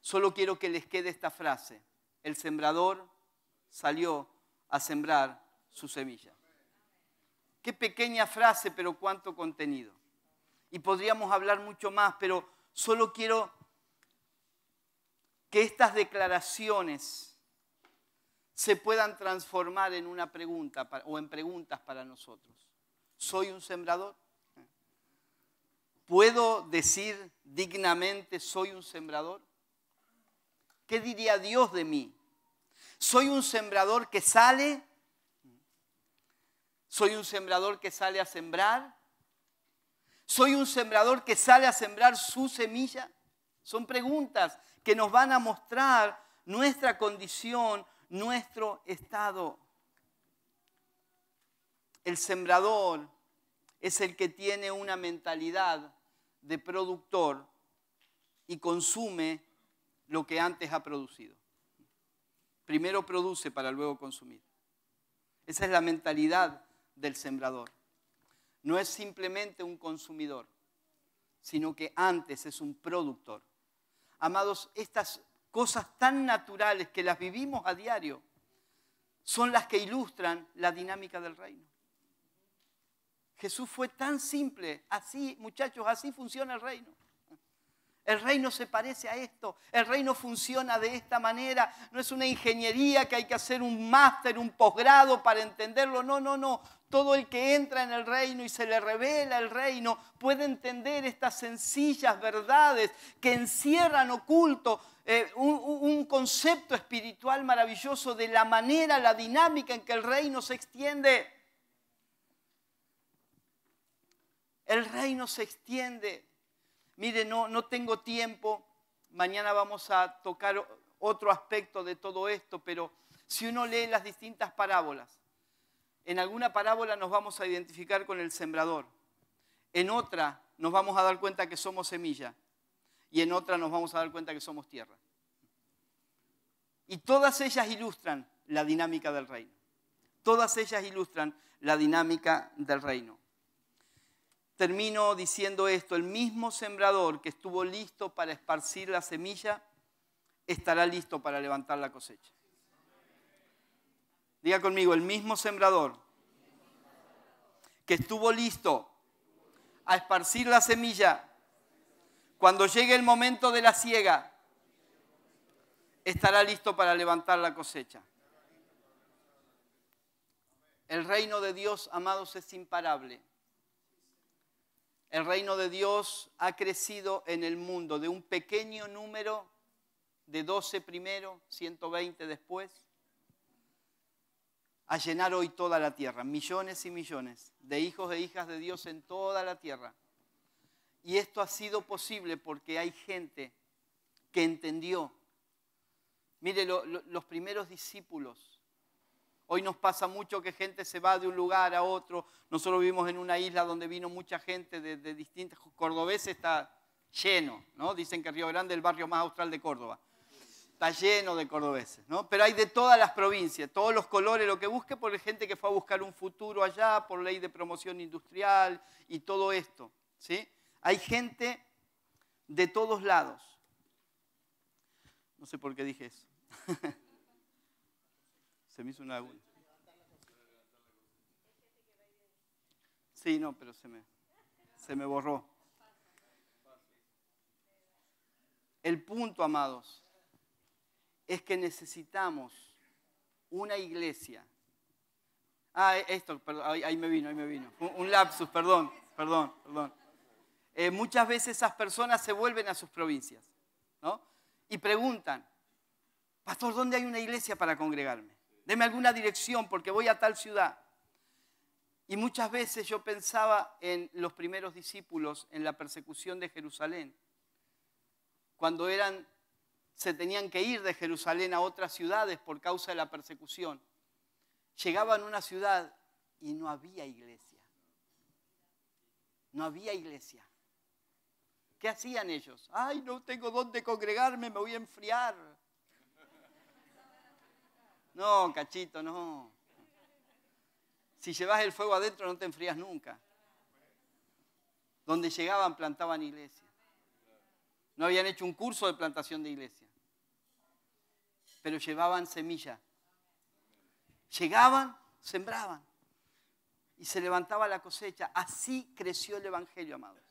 A: Solo quiero que les quede esta frase. El sembrador salió a sembrar su semilla. Qué pequeña frase, pero cuánto contenido. Y podríamos hablar mucho más, pero solo quiero que estas declaraciones se puedan transformar en una pregunta o en preguntas para nosotros. ¿Soy un sembrador? ¿Puedo decir dignamente soy un sembrador? ¿Qué diría Dios de mí? Soy un sembrador que sale. Soy un sembrador que sale a sembrar. Soy un sembrador que sale a sembrar su semilla. Son preguntas que nos van a mostrar nuestra condición, nuestro estado. El sembrador es el que tiene una mentalidad de productor y consume lo que antes ha producido. Primero produce para luego consumir. Esa es la mentalidad del sembrador. No es simplemente un consumidor, sino que antes es un productor. Amados, estas cosas tan naturales que las vivimos a diario son las que ilustran la dinámica del reino. Jesús fue tan simple, así muchachos, así funciona el reino. El reino se parece a esto, el reino funciona de esta manera, no es una ingeniería que hay que hacer un máster, un posgrado para entenderlo, no, no, no. Todo el que entra en el reino y se le revela el reino puede entender estas sencillas verdades que encierran oculto eh, un, un concepto espiritual maravilloso de la manera, la dinámica en que el reino se extiende. El reino se extiende mire, no, no tengo tiempo, mañana vamos a tocar otro aspecto de todo esto, pero si uno lee las distintas parábolas, en alguna parábola nos vamos a identificar con el sembrador, en otra nos vamos a dar cuenta que somos semilla y en otra nos vamos a dar cuenta que somos tierra. Y todas ellas ilustran la dinámica del reino. Todas ellas ilustran la dinámica del reino. Termino diciendo esto, el mismo sembrador que estuvo listo para esparcir la semilla, estará listo para levantar la cosecha. Diga conmigo, el mismo sembrador que estuvo listo a esparcir la semilla, cuando llegue el momento de la siega, estará listo para levantar la cosecha. El reino de Dios, amados, es imparable. El reino de Dios ha crecido en el mundo de un pequeño número de 12 primero, 120 después, a llenar hoy toda la tierra, millones y millones de hijos e hijas de Dios en toda la tierra. Y esto ha sido posible porque hay gente que entendió. Mire, los primeros discípulos Hoy nos pasa mucho que gente se va de un lugar a otro. Nosotros vivimos en una isla donde vino mucha gente de, distintas... está lleno, ¿no? Dicen que Río Grande es el barrio más austral de Córdoba. Está lleno de cordobeses, ¿no? Pero hay de todas las provincias, todos los colores, lo que busque por gente que fue a buscar un futuro allá, por ley de promoción industrial y todo esto, ¿sí? Hay gente de todos lados. No sé por qué dije eso. *laughs* se me hizo una... Sí, no, pero se me, se me borró. El punto, amados, es que necesitamos una iglesia. Ah, esto, ahí me vino, ahí me vino. Un, lapsus, perdón, perdón, perdón. Eh, muchas veces esas personas se vuelven a sus provincias, ¿no? Y preguntan, pastor, ¿dónde hay una iglesia para congregarme? Deme alguna dirección porque voy a tal ciudad. Y muchas veces yo pensaba en los primeros discípulos en la persecución de Jerusalén, cuando eran, se tenían que ir de Jerusalén a otras ciudades por causa de la persecución. Llegaban a una ciudad y no había iglesia. No había iglesia. ¿Qué hacían ellos? Ay, no tengo dónde congregarme, me voy a enfriar. No, cachito, no. Si llevas el fuego adentro no te enfrías nunca. Donde llegaban plantaban iglesias. No habían hecho un curso de plantación de iglesia. Pero llevaban semilla. Llegaban, sembraban. Y se levantaba la cosecha. Así creció el Evangelio, amados.